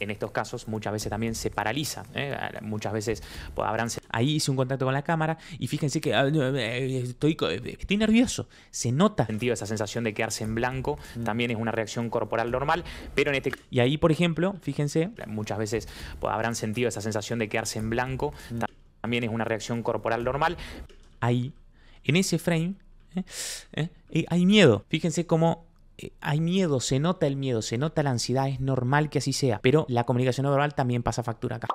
en estos casos muchas veces también se paraliza, ¿eh? muchas veces podrán pues, habrán... Ahí hice un contacto con la cámara y fíjense que ah, eh, eh, estoy, nervioso, se nota. Sentido esa sensación de quedarse en blanco, mm. también es una reacción corporal normal, pero en este... Y ahí, por ejemplo, fíjense, muchas veces pues, habrán sentido esa sensación de quedarse en blanco, mm. también es una reacción corporal normal. Ahí, en ese frame, hay miedo. Fíjense cómo eh, hay miedo, se nota el miedo, se nota la ansiedad, es normal que así sea, pero la comunicación no verbal también pasa factura acá.